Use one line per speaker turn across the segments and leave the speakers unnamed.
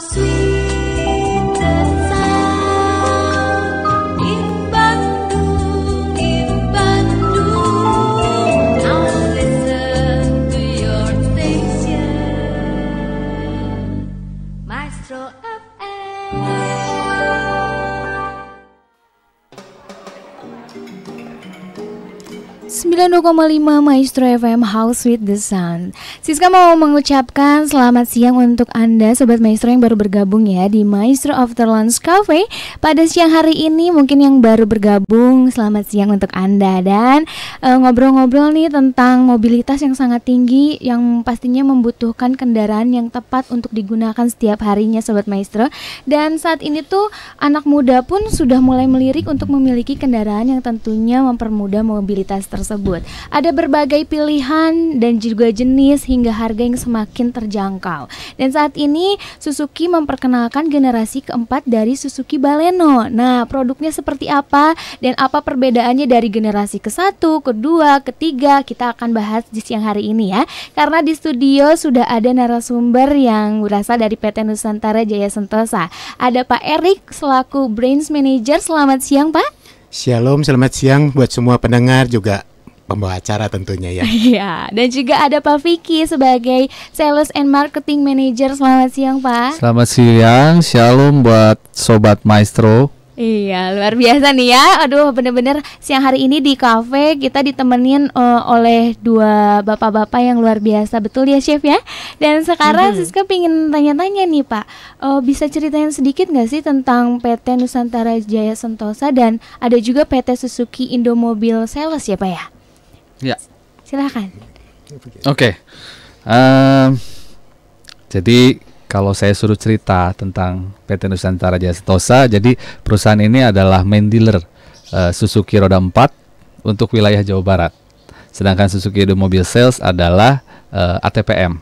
sweet. 92,5 Maestro FM House with the Sun Siska mau mengucapkan selamat siang untuk Anda Sobat Maestro yang baru bergabung ya Di Maestro After Lunch Cafe Pada siang hari ini mungkin yang baru bergabung Selamat siang untuk Anda Dan eh, ngobrol-ngobrol uh, nih tentang mobilitas yang sangat tinggi Yang pastinya membutuhkan kendaraan yang tepat untuk digunakan setiap harinya Sobat Maestro Dan saat ini tuh anak muda pun sudah mulai melirik untuk memiliki kendaraan yang tentunya mempermudah mobilitas tersebut tersebut. Ada berbagai pilihan dan juga jenis hingga harga yang semakin terjangkau. Dan saat ini Suzuki memperkenalkan generasi keempat dari Suzuki Baleno. Nah, produknya seperti apa dan apa perbedaannya dari generasi ke satu, ke-2, ketiga kita akan bahas di siang hari ini ya. Karena di studio sudah ada narasumber yang berasal dari PT Nusantara Jaya Sentosa. Ada Pak Erik selaku Brains Manager. Selamat siang, Pak.
Shalom, selamat siang buat semua pendengar juga pembawa acara tentunya ya.
Iya, dan juga ada Pak Vicky sebagai Sales and Marketing Manager. Selamat siang, Pak.
Selamat siang. Shalom buat sobat maestro.
Iya, luar biasa nih ya. Aduh, bener-bener siang hari ini di kafe kita ditemenin uh, oleh dua bapak-bapak yang luar biasa, betul ya, Chef ya? Dan sekarang mm-hmm. Siska pingin tanya-tanya nih, Pak. Uh, bisa ceritain sedikit nggak sih tentang PT Nusantara Jaya Sentosa dan ada juga PT Suzuki Indomobil Sales ya, Pak ya? Ya. silakan.
Oke. Okay. Um, jadi kalau saya suruh cerita tentang PT Nusantara Jaya Setosa, jadi perusahaan ini adalah main dealer uh, Suzuki roda 4 untuk wilayah Jawa Barat. Sedangkan Suzuki Edo Mobil Sales adalah uh, eh, ATPM.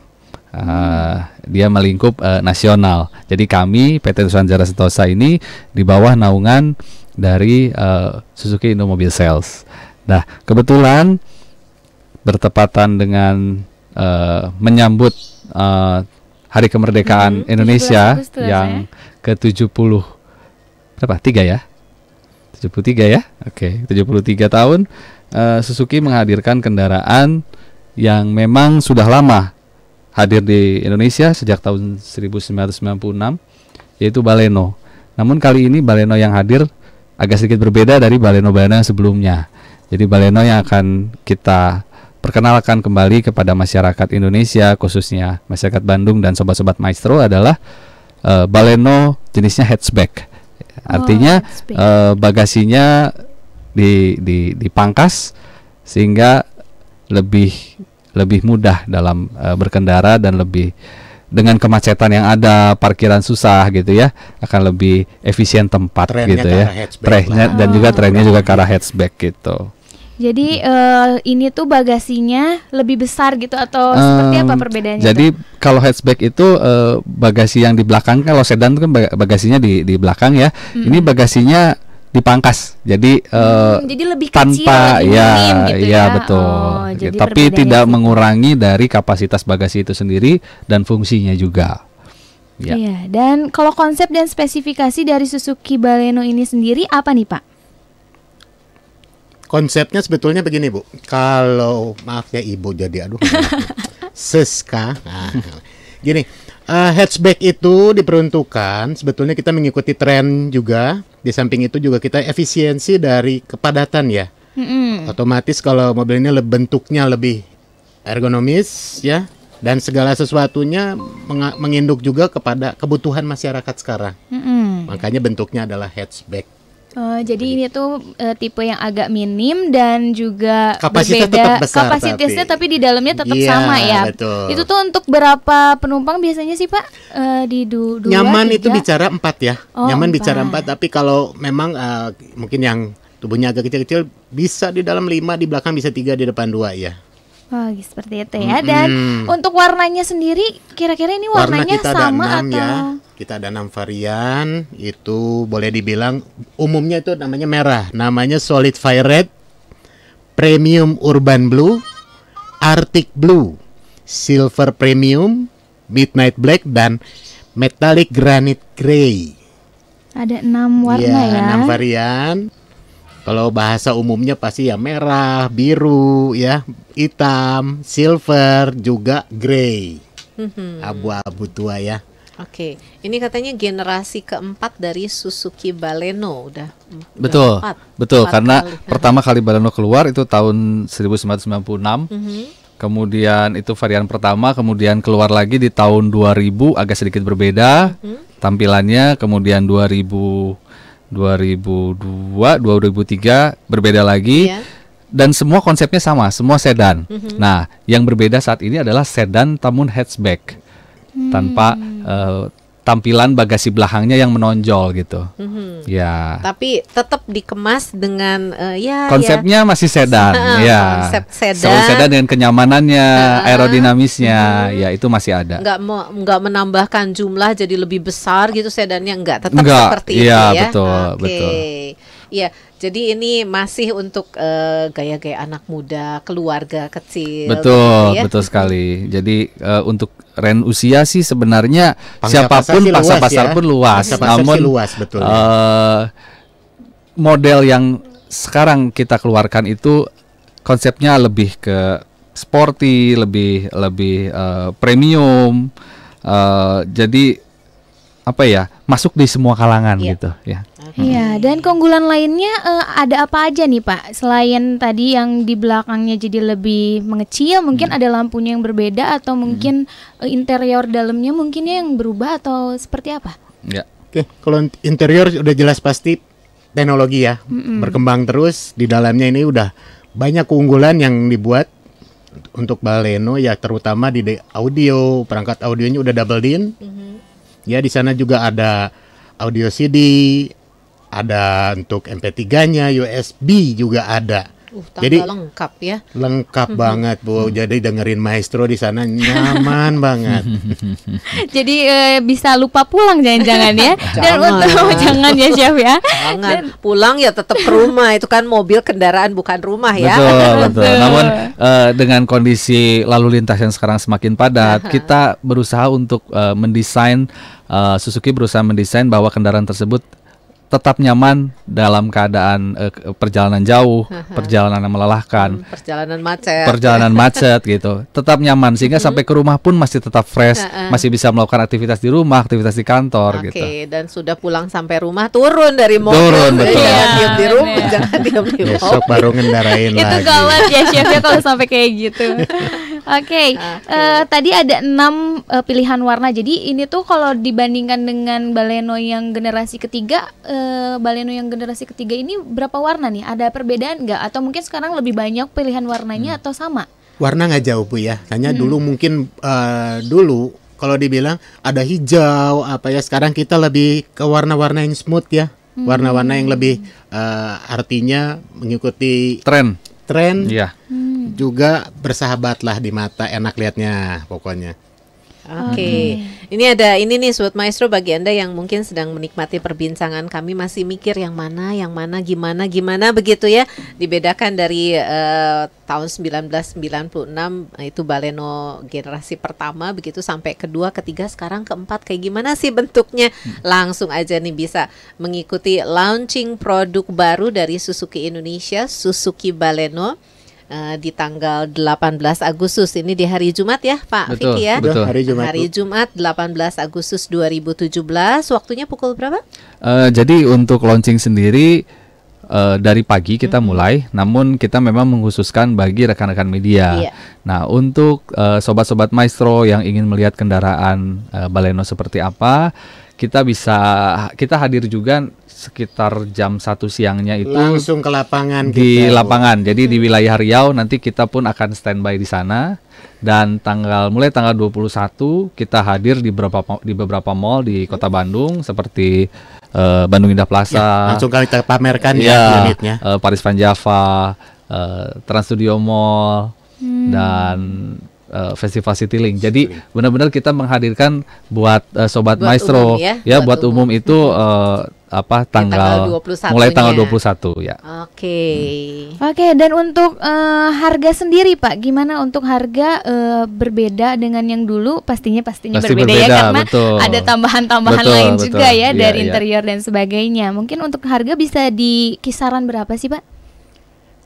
Uh, eh, dia melingkup uh, nasional. Jadi kami PT Nusantara Setosa ini di bawah naungan dari uh, Suzuki Indomobil Sales. Nah, kebetulan bertepatan dengan uh, menyambut uh, Hari Kemerdekaan hmm, Indonesia ya. yang ke-70 berapa? 3 ya? 73 ya? Oke, okay, 73 tahun uh, Suzuki menghadirkan kendaraan yang memang sudah lama hadir di Indonesia sejak tahun 1996 yaitu Baleno. Namun kali ini Baleno yang hadir agak sedikit berbeda dari Baleno-Baleno sebelumnya. Jadi Baleno yang akan kita perkenalkan kembali kepada masyarakat Indonesia khususnya masyarakat Bandung dan sobat-sobat maestro adalah uh, baleno jenisnya hatchback. Oh, Artinya oh, bagasinya di, di dipangkas sehingga lebih lebih mudah dalam uh, berkendara dan lebih dengan kemacetan yang ada parkiran susah gitu ya akan lebih efisien tempat trennya gitu ya trennya dan juga oh. trennya juga ke arah hatchback gitu
jadi uh, ini tuh bagasinya lebih besar gitu atau um, seperti apa perbedaannya? Jadi
itu? kalau hatchback itu uh, bagasi yang di belakang kalau sedan itu kan bagasinya di di belakang ya. hmm Ini bagasinya dipangkas. Jadi uh, hmm, jadi lebih tanpa kecil, lebih ya, gitu ya, ya oh, betul. Oh, gitu. Tapi tidak sih. mengurangi dari kapasitas bagasi itu sendiri dan fungsinya juga.
Ya.
Iya, dan kalau konsep dan spesifikasi dari Suzuki Baleno ini sendiri apa nih, Pak?
konsepnya sebetulnya begini bu kalau maaf ya ibu jadi aduh ya. seska nah, gini uh, hatchback itu diperuntukkan sebetulnya kita mengikuti tren juga di samping itu juga kita efisiensi dari kepadatan ya mm-hmm. otomatis kalau mobil ini bentuknya lebih ergonomis ya dan segala sesuatunya meng- menginduk juga kepada kebutuhan masyarakat sekarang
mm-hmm.
makanya bentuknya adalah hatchback
Uh, jadi ini tuh uh, tipe yang agak minim dan juga kapasitas berbeda tetap besar, kapasitasnya tapi, tapi di dalamnya tetap yeah, sama ya. Betul. Itu tuh untuk berapa penumpang biasanya sih Pak? Uh, di du dua Nyaman tiga? itu
bicara empat ya. Oh, Nyaman empat. bicara empat tapi kalau memang uh, mungkin yang tubuhnya agak kecil-kecil bisa di dalam lima di belakang bisa tiga di depan dua ya.
Oh, seperti itu ya. Mm -hmm. Dan untuk warnanya sendiri, kira-kira ini warnanya Warna kita sama ada ya. 6 atau ya.
kita ada enam varian. Itu boleh dibilang umumnya itu namanya merah, namanya solid fire red, premium urban blue, arctic blue, silver premium, midnight black dan metallic granite gray.
Ada enam warna ya. ya. Enam
varian. Kalau bahasa umumnya pasti ya merah, biru, ya hitam, silver, juga grey, mhm. abu-abu tua ya.
Oke, ini katanya generasi keempat dari Suzuki Baleno udah. Betul, udah empat, betul. Empat karena kali. pertama
kali Baleno keluar itu tahun 1996. Mm -hmm. Kemudian itu varian pertama, kemudian keluar lagi di tahun 2000 agak sedikit berbeda mm -hmm. tampilannya, kemudian 2000 2002 2003 berbeda lagi yeah. dan semua konsepnya sama semua sedan mm-hmm. nah yang berbeda saat ini adalah sedan tamun hatchback hmm. tanpa uh, eh, tampilan bagasi belakangnya yang menonjol gitu. Mm-hmm. Ya.
Tapi tetap dikemas dengan uh, ya konsepnya
ya. masih sedan, ya. Konsep sedan. Selalu sedan dengan kenyamanannya, uh, aerodinamisnya, mm-hmm. ya itu masih ada.
Enggak mau enggak menambahkan jumlah jadi lebih besar gitu sedannya enggak, tetap enggak, seperti ya, itu ya. Betul, okay. betul. Iya, jadi ini masih untuk gaya eh, gaya-gaya anak muda, keluarga kecil. Betul, gitu ya. betul
sekali. Jadi uh, untuk ren usia sih sebenarnya Pangsa siapapun pasar, pasar, pasar ya. pun luas, pasar namun luas betul. Ya. Uh, model yang sekarang kita keluarkan itu konsepnya lebih ke sporty, lebih lebih uh, premium. Uh, jadi apa ya? Masuk di semua kalangan yeah. gitu ya. Hmm.
Iya, hmm. dan keunggulan lainnya uh, ada apa aja nih Pak? Selain tadi yang di belakangnya jadi lebih mengecil, mungkin hmm. ada lampunya yang berbeda atau hmm. mungkin hmm. interior dalamnya mungkin yang berubah atau seperti apa?
Ya. Oke, kalau interior udah jelas pasti teknologi ya. Hmm. Berkembang terus di dalamnya ini udah banyak keunggulan yang dibuat untuk Baleno ya terutama di audio, perangkat audionya udah double din. Hmm. Ya di sana juga ada audio CD, ada untuk MP3-nya, USB juga ada.
Uh, Jadi lengkap ya.
Lengkap mhm. banget Bu. Mhm. Jadi dengerin maestro di sana nyaman banget.
Jadi e, bisa lupa pulang jangan-jangan ya. Dan jangan. untuk jangan ya Chef ya. Jangan. Dan, pulang ya tetap ke rumah. Itu kan mobil kendaraan bukan rumah ya. Betul, betul. Namun
e, dengan kondisi lalu lintas yang sekarang semakin padat, kita berusaha untuk e, mendesain Uh, Suzuki berusaha mendesain bahwa kendaraan tersebut tetap nyaman dalam keadaan uh, perjalanan jauh, -huh. perjalanan yang melelahkan, hmm,
perjalanan macet,
perjalanan macet gitu, tetap nyaman sehingga hmm. sampai ke rumah pun masih tetap fresh, uh -uh. masih bisa melakukan aktivitas di rumah, aktivitas di kantor okay. gitu.
Oke, dan sudah pulang sampai rumah turun dari mobil, turun iya, betul, ya, diam di
iya, rumah, ya. jangan diam di mobil. Besok baru ngendarain lagi. Itu gawat
ya chefnya kalau
sampai kayak gitu.
okay. uh, eh, tadi ada enam uh, pilihan warna. Jadi ini tuh kalau dibandingkan dengan baleno yang generasi ketiga, uh, baleno yang generasi ketiga ini berapa warna nih? Ada perbedaan nggak? Atau mungkin sekarang lebih banyak pilihan warnanya hmm. atau sama?
Warna nggak jauh bu ya. Hanya hmm. dulu mungkin uh, dulu kalau dibilang ada hijau apa ya sekarang kita lebih ke warna-warna yang smooth ya hmm. warna-warna yang lebih uh, artinya mengikuti tren tren Ya. hmm hmm. juga bersahabatlah di mata enak lihatnya pokoknya. Oke, okay. okay.
ini ada ini nih Sobat Maestro bagi Anda yang mungkin sedang menikmati perbincangan kami masih mikir yang mana, yang mana, gimana, gimana begitu ya. Dibedakan dari uh, tahun 1996 itu Baleno generasi pertama begitu sampai kedua, ketiga, sekarang keempat kayak gimana sih bentuknya? Langsung aja nih bisa mengikuti launching produk baru dari Suzuki Indonesia, Suzuki Baleno uh, di tanggal 18 Agustus ini di hari Jumat ya Pak betul, Vicky ya betul. hari Jumat hari Jumat 18 Agustus 2017 waktunya pukul berapa
uh, jadi untuk launching sendiri Uh, dari pagi kita -hmm. mulai, namun kita memang mengkhususkan bagi rekan-rekan media. Iya. Nah, untuk sobat-sobat uh, maestro yang ingin melihat kendaraan uh, Baleno seperti apa, kita bisa kita hadir juga sekitar jam satu siangnya itu langsung
ke lapangan di kita. lapangan
jadi di hmm. wilayah Riau nanti kita pun akan standby di sana dan tanggal mulai tanggal 21 kita hadir di beberapa di beberapa mall di kota Bandung seperti uh, Bandung Indah Plaza ya, langsung kita pamerkan ya, ya unitnya uh, Paris Van Java uh, Trans Studio Mall hmm. dan uh, Festival Citylink. Jadi benar-benar kita menghadirkan buat uh, sobat buat maestro umum ya, ya buat, buat umum, umum itu uh, apa tanggal, ya, tanggal 21 mulai tanggal 21 ya.
Oke. Okay. Hmm. Oke, okay, dan untuk uh, harga sendiri Pak, gimana untuk harga uh, berbeda dengan yang dulu? Pastinya pastinya Pasti berbeda, ya, berbeda ya karena betul. ada tambahan-tambahan lain betul, juga ya, ya dari ya. interior dan sebagainya. Mungkin untuk harga bisa di kisaran berapa sih Pak?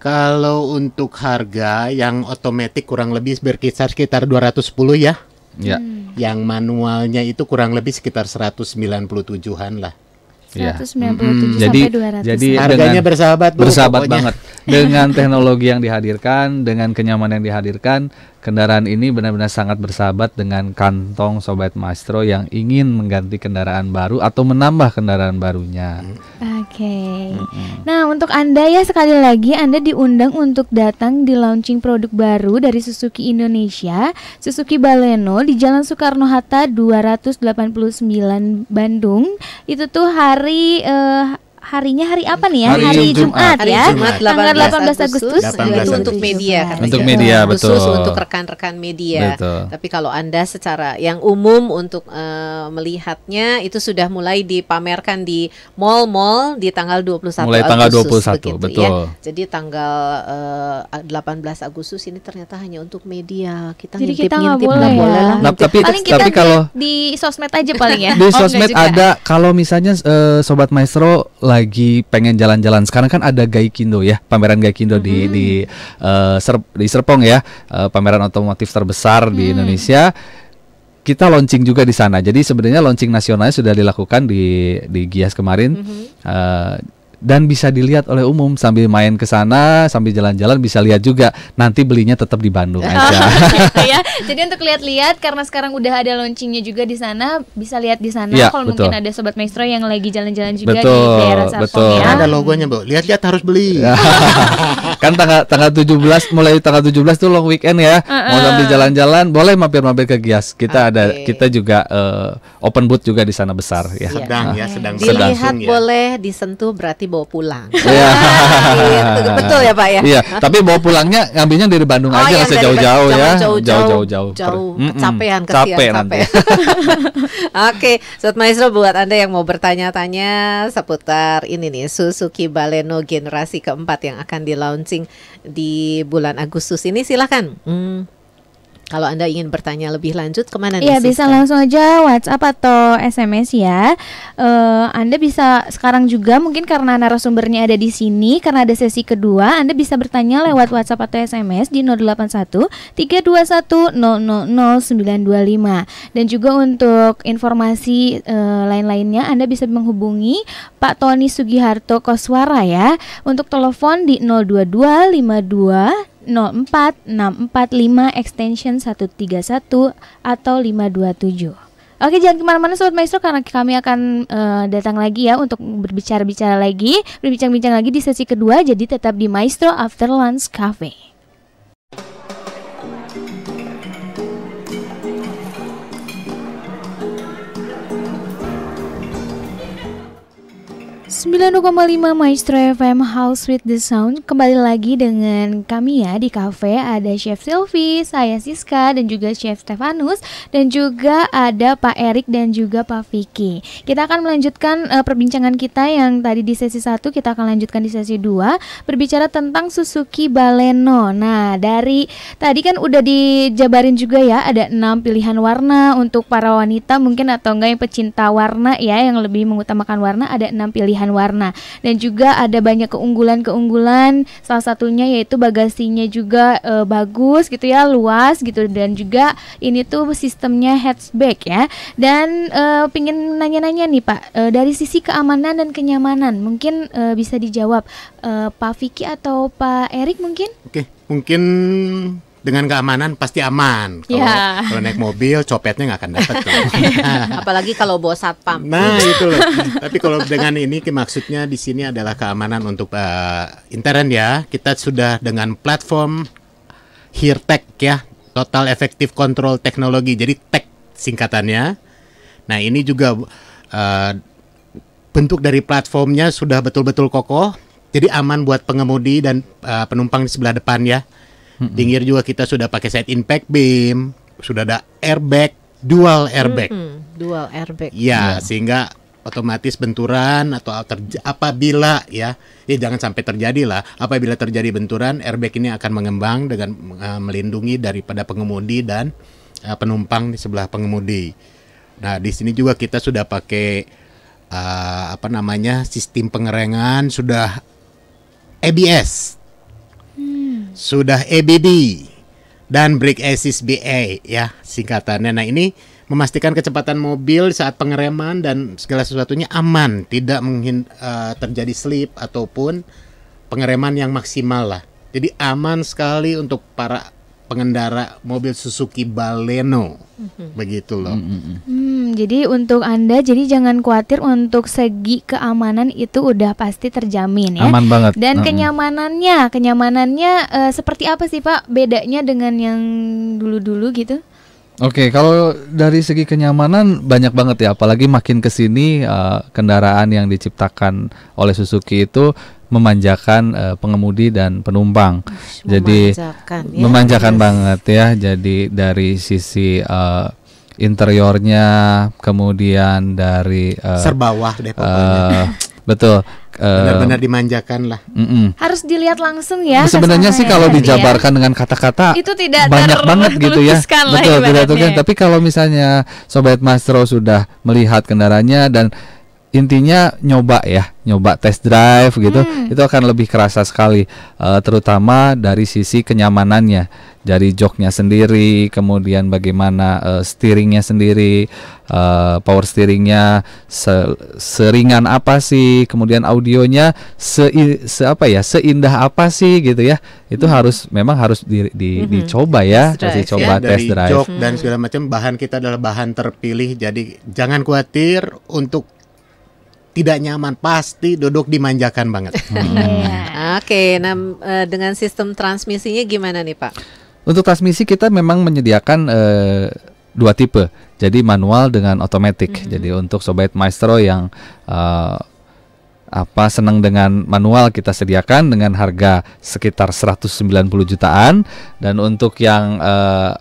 Kalau untuk harga yang otomatis kurang lebih berkisar sekitar 210 ya. Ya. Hmm. Yang manualnya itu kurang lebih sekitar 197-an lah.
197 ya. hmm, jadi, 200. Jadi harganya bersahabat bu, bersahabat banget dengan teknologi yang dihadirkan, dengan kenyamanan yang dihadirkan, Kendaraan ini benar-benar sangat bersahabat dengan kantong sobat maestro yang ingin mengganti kendaraan baru atau menambah kendaraan barunya.
Oke. Okay. Nah, untuk Anda ya sekali lagi Anda diundang untuk datang di launching produk baru dari Suzuki Indonesia, Suzuki Baleno di Jalan Soekarno-Hatta 289 Bandung. Itu tuh hari uh, harinya hari apa nih ya? Hari, hari Jumat, Jumat ya. Hari
Jumat 18, tanggal 18 Agustus, 18 itu untuk media karena untuk ya. media betul. Khusus untuk rekan-rekan media. Betul. Tapi kalau Anda secara yang umum untuk uh, melihatnya itu sudah mulai dipamerkan di mall-mall di tanggal 21 mulai tanggal Agustus, 21 begitu, ya. betul. Ya. Jadi tanggal uh, eh, 18 Agustus ini ternyata hanya untuk media. Kita Jadi ngintip, kita nggak boleh,
boleh ya. Nah, tapi paling kita tapi kalau di, di sosmed aja paling ya. Di oh, sosmed oh, ada
kalau misalnya uh, sobat maestro lagi pengen jalan-jalan sekarang kan ada Gaikindo ya pameran Gaikindo mm -hmm. di mm-hmm. di uh, Ser di Serpong ya uh, pameran otomotif terbesar mm. di mm-hmm. Indonesia kita launching juga di sana jadi sebenarnya launching nasionalnya sudah dilakukan di di Gias kemarin mm -hmm. uh, dan bisa dilihat oleh umum sambil main ke sana, sambil jalan-jalan bisa lihat juga. Nanti belinya tetap di Bandung oh, aja.
gitu ya. Jadi untuk lihat-lihat karena sekarang udah ada launchingnya juga di sana, bisa lihat di sana
ya,
kalau betul. mungkin ada
sobat maestro yang lagi jalan-jalan juga betul, di daerah
betul. ya. Ada logonya, Bu. Lihat-lihat
harus beli. kan tanggal tanggal 17 mulai tanggal 17 tuh long weekend ya. Mau sambil jalan-jalan boleh mampir-mampir ke Gias. Kita okay. ada kita juga uh, open booth juga di sana besar ya. Sedang ah. ya, sedang sedang. Dilihat sedang. Ya.
boleh, disentuh berarti bawa pulang.
Iya. gitu. Betul ya Pak ya. Iya. Tapi bawa pulangnya ngambilnya dari Bandung oh, aja enggak iya, jauh-jauh ya. Jauh-jauh jauh. Jauh. Capean kesian capek. Nanti.
Oke, Sobat Maestro buat Anda yang mau bertanya-tanya seputar ini nih Suzuki Baleno generasi keempat yang akan di launching di bulan Agustus ini silakan. Hmm kalau Anda ingin bertanya lebih lanjut kemana nih? Iya bisa
langsung aja WhatsApp atau SMS ya. Uh, anda bisa sekarang juga mungkin karena narasumbernya ada di sini karena ada sesi kedua Anda bisa bertanya lewat WhatsApp atau SMS di 081 321 000925 dan juga untuk informasi uh, lain-lainnya Anda bisa menghubungi Pak Tony Sugiharto Koswara ya untuk telepon di 022 52 04645 extension 131 atau 527. Oke jangan kemana-mana Sobat Maestro karena kami akan uh, datang lagi ya untuk berbicara-bicara lagi, berbincang-bincang lagi di sesi kedua jadi tetap di Maestro After Lunch Cafe. 90,5 Maestro FM House with the Sound Kembali lagi dengan kami ya di cafe Ada Chef Sylvie, saya Siska dan juga Chef Stefanus Dan juga ada Pak Erik dan juga Pak Vicky Kita akan melanjutkan uh, perbincangan kita yang tadi di sesi 1 Kita akan lanjutkan di sesi 2 Berbicara tentang Suzuki Baleno Nah dari tadi kan udah dijabarin juga ya Ada enam pilihan warna untuk para wanita mungkin atau enggak yang pecinta warna ya Yang lebih mengutamakan warna ada enam pilihan warna dan juga ada banyak keunggulan-keunggulan salah satunya yaitu bagasinya juga e, bagus gitu ya luas gitu dan juga ini tuh sistemnya hatchback ya dan e, pingin nanya-nanya nih Pak e, dari sisi keamanan dan kenyamanan mungkin e, bisa dijawab e, Pak Vicky atau Pak Erik mungkin
oke mungkin dengan keamanan pasti aman. Kalau yeah. kalau naik mobil copetnya nggak akan dapat iya.
Apalagi kalau bawa satpam. Nah itu loh.
Tapi kalau dengan ini maksudnya di sini adalah keamanan untuk uh, intern ya. Kita sudah dengan platform hirtech ya, Total Effective Control Technology. Jadi Tech singkatannya. Nah ini juga uh, bentuk dari platformnya sudah betul-betul kokoh. Jadi aman buat pengemudi dan uh, penumpang di sebelah depan ya hmm juga kita sudah pakai side impact beam, sudah ada airbag, dual airbag.
Mm-hmm. Dual airbag. Ya, yeah.
sehingga otomatis benturan atau apabila ya ya jangan sampai terjadi lah apabila terjadi benturan airbag ini akan mengembang dengan uh, melindungi daripada pengemudi dan uh, penumpang di sebelah pengemudi. Nah di sini juga kita sudah pakai uh, apa namanya sistem pengerengan sudah ABS sudah EBB dan brake assist BA ya singkatannya. Nah ini memastikan kecepatan mobil saat pengereman dan segala sesuatunya aman, tidak mungkin uh, eh, terjadi slip ataupun pengereman yang maksimal lah. Jadi aman sekali untuk para pengendara mobil Suzuki Baleno mm begitu loh. Mm-hmm, mm-hmm.
hmm jadi untuk Anda jadi jangan khawatir untuk segi keamanan itu udah pasti terjamin ya. Aman banget. Dan hmm kenyamanannya, kenyamanannya uh, seperti apa sih Pak bedanya dengan yang dulu-dulu gitu?
Oke, okay, kalau dari segi kenyamanan banyak banget ya, apalagi makin kesini uh, eh, kendaraan yang diciptakan oleh Suzuki itu memanjakan uh, pengemudi dan penumpang. Ush, jadi memanjakan, ya. memanjakan yes. banget ya. Jadi dari sisi uh, interiornya, kemudian dari uh, eh, serbawah deh pokoknya. Uh, betul. Benar-benar
uh, dimanjakan lah.
Mm-mm.
Harus dilihat langsung ya. Sebenarnya sih kalau ya, dijabarkan
ya. dengan kata-kata itu
tidak banyak banget gitu ya. Betul, tidak kan. Tapi
kalau misalnya sobat Mastro sudah melihat kendaraannya dan intinya nyoba ya, nyoba test drive gitu, hmm. itu akan lebih kerasa sekali, uh, terutama dari sisi kenyamanannya, dari joknya sendiri, kemudian bagaimana uh, steeringnya sendiri, uh, power steeringnya se seringan apa sih, kemudian audionya se, se apa ya, seindah apa sih gitu ya, itu hmm. harus memang harus di, di, hmm. dicoba ya, pasti coba ya, test dari jok dan hmm. segala
macam bahan kita adalah bahan terpilih, jadi jangan khawatir untuk tidak nyaman pasti duduk dimanjakan banget. Hmm. Iya.
Oke, okay, nah eh, dengan sistem transmisinya gimana nih Pak?
Untuk transmisi kita
memang menyediakan uh, dua tipe, jadi manual dengan otomatis. Mm -hmm. Jadi untuk sobat maestro yang uh, apa senang dengan manual kita sediakan dengan harga sekitar 190 jutaan dan untuk yang uh,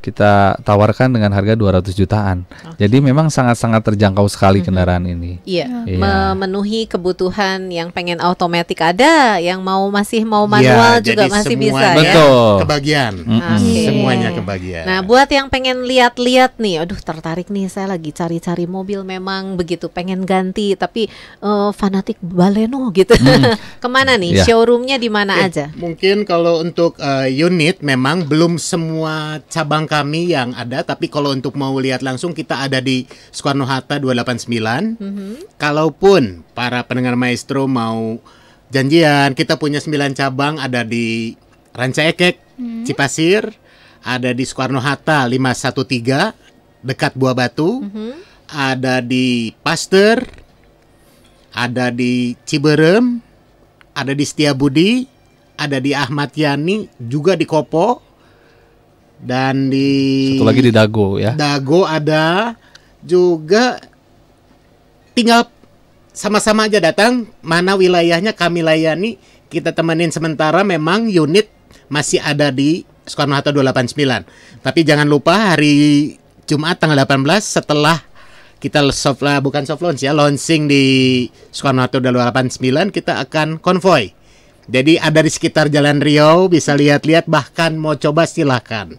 kita tawarkan dengan harga 200 jutaan. Okay. Jadi memang sangat-sangat terjangkau sekali mm-hmm. kendaraan mm -hmm. ini.
Iya, yeah. yeah. memenuhi kebutuhan yang pengen otomatis ada, yang mau masih mau iya, manual yeah, juga masih bisa ya. Betul.
Kebagian. Mm -hmm. okay. Semuanya kebagian. Nah,
buat yang pengen lihat-lihat nih, aduh tertarik nih saya lagi cari-cari mobil memang begitu pengen ganti tapi uh, fanatik Baleno gitu. Mm. Kemana nih? Yeah. Showroomnya di mana eh, aja?
Mungkin kalau untuk uh, unit memang belum semua cabang kami yang ada tapi kalau untuk mau lihat langsung kita ada di Soekarno Hatta 289. Mm -hmm. Kalaupun para pendengar maestro mau janjian, kita punya 9 cabang ada di Ranca Ekek, mm -hmm. Cipasir, ada di Soekarno Hatta 513 dekat Buah Batu. Mm -hmm. Ada di Pasteur, ada di Ciberem, ada di Setiabudi, ada di Ahmad Yani, juga di Kopo dan di Satu lagi di Dago ya. Dago ada juga tinggal sama-sama aja datang mana wilayahnya kami layani kita temenin sementara memang unit masih ada di Soekarno Hatta 289 tapi jangan lupa hari Jumat tanggal 18 setelah kita soft lah eh, bukan soft launch ya launching di Soekarno Hatta 289 kita akan konvoy jadi ada di sekitar Jalan Riau bisa lihat-lihat bahkan mau coba silahkan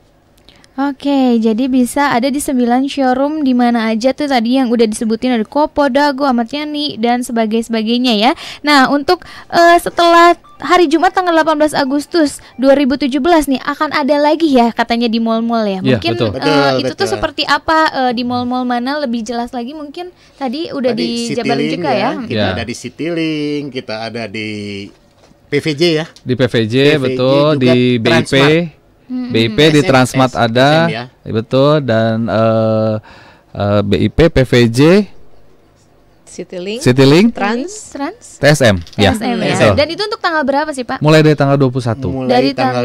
Oke, jadi bisa ada di 9 showroom di mana aja tuh tadi yang udah disebutin ada Kopo, Dago, amatnya nih dan sebagainya sebagainya ya. Nah, untuk uh, setelah hari Jumat tanggal 18 Agustus 2017 nih akan ada lagi ya katanya di mall-mall ya. Iya, mungkin ya, betul. Uh, betul, itu betul. tuh seperti apa uh, di mall-mall mana lebih jelas lagi mungkin tadi udah tadi di Jabalin juga ya. ya.
Kita ya. ada di Citylink, kita ada di PVJ ya. Di
PVJ, PVJ betul, di BIP. Transmart hmm, BIP SM, di Transmart SM, ada SM ya. betul dan uh, eh, uh, eh, BIP PVJ Citylink, Citylink,
Trans, Trans,
TSM, ya. TSM ya. Dan
itu untuk tanggal berapa sih Pak?
Mulai dari tanggal 21 Mulai Dari tanggal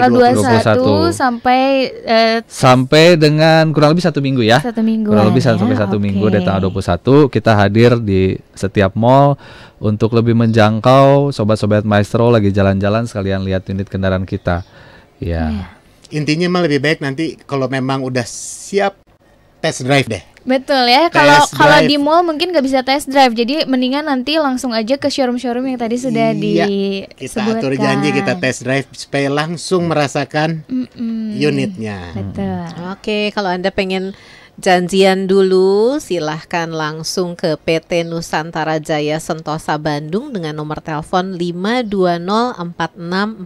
21, 21
sampai eh,
sampai dengan kurang lebih satu minggu ya. Satu minggu. Kurang ya, lebih ya? satu ya? sampai satu okay. minggu dari tanggal 21 kita hadir di setiap mall untuk lebih menjangkau sobat-sobat maestro lagi jalan-jalan sekalian lihat unit kendaraan kita. Ya.
Yeah intinya mah lebih baik nanti kalau memang udah siap test drive deh.
Betul ya. Kalau kalau di mall mungkin nggak bisa test drive. Jadi mendingan nanti langsung aja ke showroom-showroom yang tadi sudah iya, di
kita atur janji kita test drive supaya langsung merasakan mm -mm. unitnya. Betul.
Oke, okay, kalau Anda pengen Janjian dulu, silahkan langsung ke PT Nusantara Jaya Sentosa Bandung dengan nomor telepon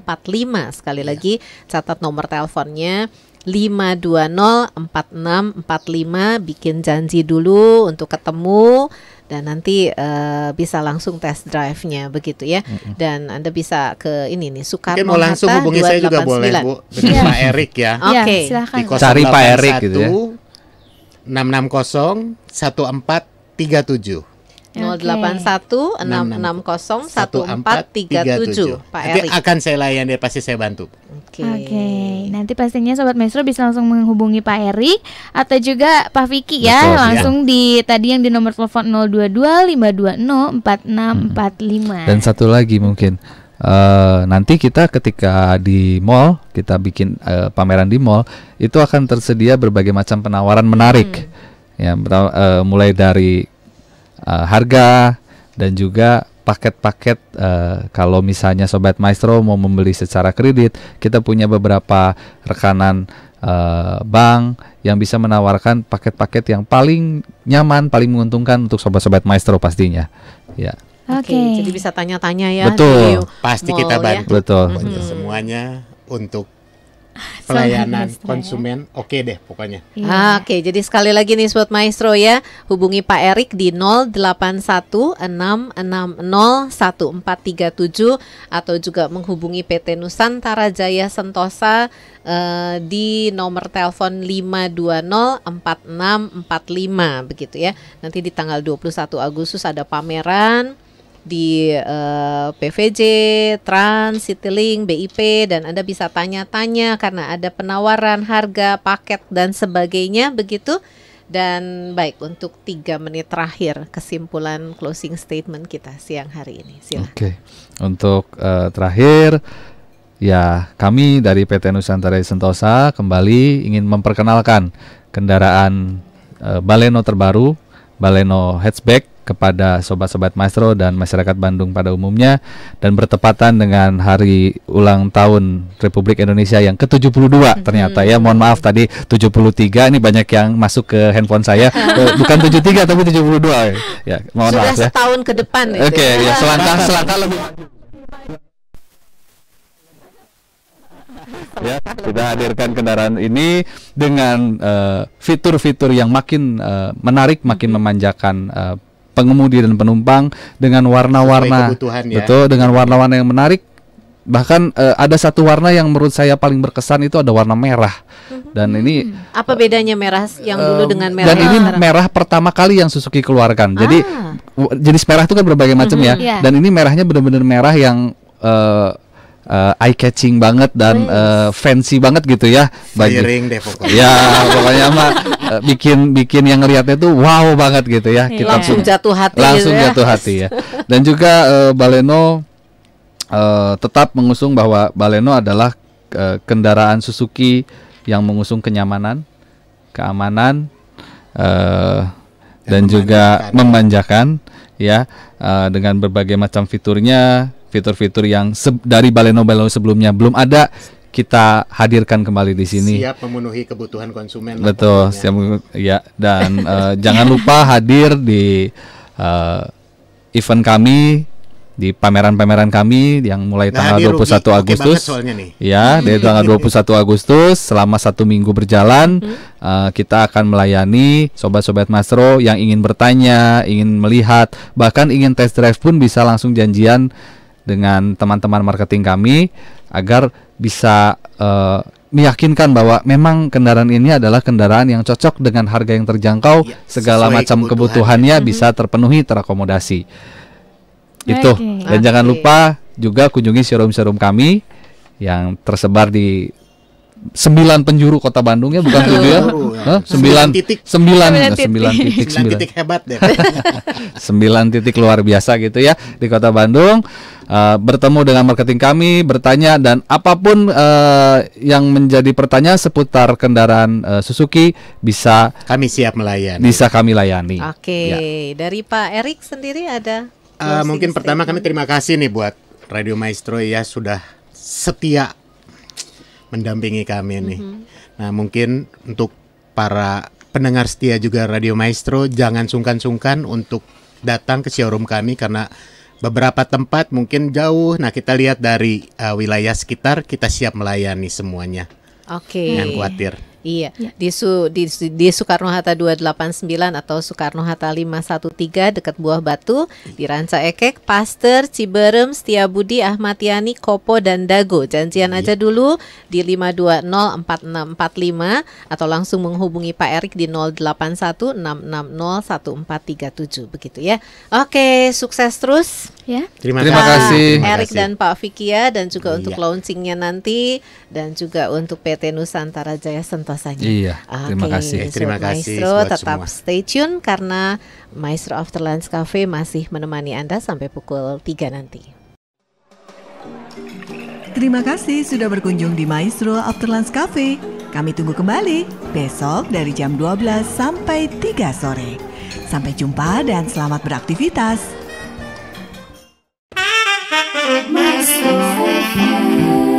5204645. Sekali iya. lagi catat nomor teleponnya 5204645 bikin janji dulu untuk ketemu dan nanti uh, bisa langsung test drive-nya begitu ya. Mm-hmm. Dan Anda bisa ke ini nih Soekarno Mungkin mau langsung hubungi saya juga boleh Bu dengan
iya. Pak Erik ya. Oke. Okay. Ya, silakan. Cari Pak Erik gitu ya enam kosong Okay.
081
660
1437 Pak Eri.
Akan saya layan dia pasti saya bantu.
Oke. Okay. Okay. Nanti pastinya sobat maestro bisa langsung menghubungi Pak Eri atau juga Pak Vicky ya. Betul, ya, langsung ya. di tadi yang di nomor telepon 022 empat lima Dan
satu lagi mungkin Uh, nanti kita ketika di mall kita bikin uh, pameran di mall itu akan tersedia berbagai macam penawaran menarik hmm. ya uh, mulai dari uh, harga dan juga paket-paket uh, kalau misalnya sobat maestro mau membeli secara kredit kita punya beberapa rekanan uh, bank yang bisa menawarkan paket-paket yang paling nyaman paling menguntungkan untuk sobat-sobat maestro pastinya ya
Oke. Okay. Jadi bisa tanya-tanya ya. Betul.
Pasti mall, kita ya. bantu. Ya? Betul. Mm -hmm.
Semuanya untuk pelayanan ya, ya. konsumen ya? oke okay deh pokoknya.
Iya. oke, okay. jadi sekali lagi nih Sobat Maestro ya, hubungi Pak Erik di 0816601437 atau juga menghubungi PT Nusantara Jaya Sentosa eh, di nomor telepon 5204645 begitu ya. Nanti di tanggal 21 Agustus ada pameran di uh, eh, PVJ, Trans, Citylink, BIP dan Anda bisa tanya-tanya karena ada penawaran harga, paket dan sebagainya begitu. Dan baik untuk tiga menit terakhir kesimpulan closing statement kita siang hari ini. Oke,
Oke. Untuk uh, terakhir Ya, kami dari PT Nusantara Sentosa kembali ingin memperkenalkan kendaraan uh, Baleno terbaru, Baleno hatchback kepada sobat-sobat maestro dan masyarakat Bandung pada umumnya dan bertepatan dengan hari ulang tahun Republik Indonesia yang ke-72 hmm. ternyata ya. Mohon maaf tadi 73 ini banyak yang masuk ke handphone saya eh, bukan 73 tapi 72 ya. Mohon Sudah maaf ya. setahun ke depan Oke, okay, ya, selangkah selangkah lebih ya kita hadirkan kendaraan ini dengan eh, fitur-fitur uh, yang makin uh, menarik makin mm-hmm. memanjakan uh, pengemudi dan penumpang dengan warna-warna ya. dengan warna-warna yang menarik bahkan uh, ada satu warna yang menurut saya paling berkesan itu ada warna merah mhm. dan ini
hmm. apa bedanya merah yang dulu uh, dengan merah dan ini
merah pertama kali yang Suzuki keluarkan ah. jadi jenis merah itu kan berbagai macam ya mhm. yeah. dan ini merahnya benar-benar merah yang uh, uh, eh, eye catching banget dan uh, fancy banget gitu ya bagi deh pokoknya. ya pokoknya mah eh, bikin bikin yang ngelihatnya tuh wow banget gitu ya kita langsung punya. jatuh hati gitu langsung gitu jatuh hati ya dan juga uh, Baleno uh, tetap mengusung bahwa Baleno adalah uh, kendaraan Suzuki yang mengusung kenyamanan keamanan uh, dan, dan juga memanjakan ya uh, dengan berbagai macam fiturnya fitur-fitur yang dari Baleno-Baleno sebelumnya belum ada kita hadirkan kembali di sini.
Siap memenuhi kebutuhan konsumen.
Betul, siap ya dan uh, jangan lupa hadir di uh, event kami di pameran-pameran kami yang mulai nah, tanggal 21 rugi. Agustus. Ya, dari tanggal 21 Agustus selama satu minggu berjalan uh, kita akan melayani sobat-sobat Masro yang ingin bertanya, ingin melihat, bahkan ingin test drive pun bisa langsung janjian dengan teman-teman marketing kami agar bisa uh, meyakinkan bahwa memang kendaraan ini adalah kendaraan yang cocok dengan harga yang terjangkau, ya, segala macam kebutuhannya mhm. bisa terpenuhi terakomodasi.
Okay. Itu. Dan okay. jangan lupa
juga kunjungi showroom-showroom kami yang tersebar di sembilan penjuru kota Bandung ya bukan tujuh ya sembilan ya. titik sembilan sembilan sembilan titik, sembilan titik hebat deh sembilan titik luar biasa gitu ya di kota Bandung uh, bertemu dengan marketing kami bertanya dan apapun uh, yang menjadi pertanyaan seputar kendaraan uh, Suzuki bisa kami siap melayani bisa kami layani
oke okay. ya. dari Pak Erik sendiri ada
uh, mungkin pertama kami terima kasih nih buat Radio Maestro ya sudah setia mendampingi kami nih. Mm -hmm. Nah, mungkin untuk para pendengar setia juga Radio Maestro jangan sungkan-sungkan untuk datang ke showroom kami karena beberapa tempat mungkin jauh. Nah, kita lihat dari uh, wilayah sekitar kita siap melayani semuanya.
Oke. Okay. Jangan khawatir. Iya, ya. di, Su, di, di Soekarno Hatta 289 atau Soekarno Hatta 513 dekat Buah Batu, di Ranca Ekek, Pasteur Ciberem, Setiabudi, Ahmad Yani, Kopo dan Dago. Janjian ya. aja iya. dulu di 5204645 atau langsung menghubungi Pak Erik di 0816601437 begitu ya. Oke, sukses terus ya. Terima, Terima kasih. Erik dan Pak ya, dan juga ya. untuk launchingnya nanti dan juga untuk PT Nusantara Jaya Sentral rasanya. Iya. Ah, terima okay. kasih. So, terima kasih. Maestro tetap semua. stay tune karena Maestro Afterlands Cafe masih menemani Anda sampai pukul 3 nanti. Terima kasih sudah berkunjung di Maestro Afterlands Cafe. Kami tunggu kembali besok dari jam 12 sampai 3 sore. Sampai jumpa dan selamat beraktivitas.
Maestro.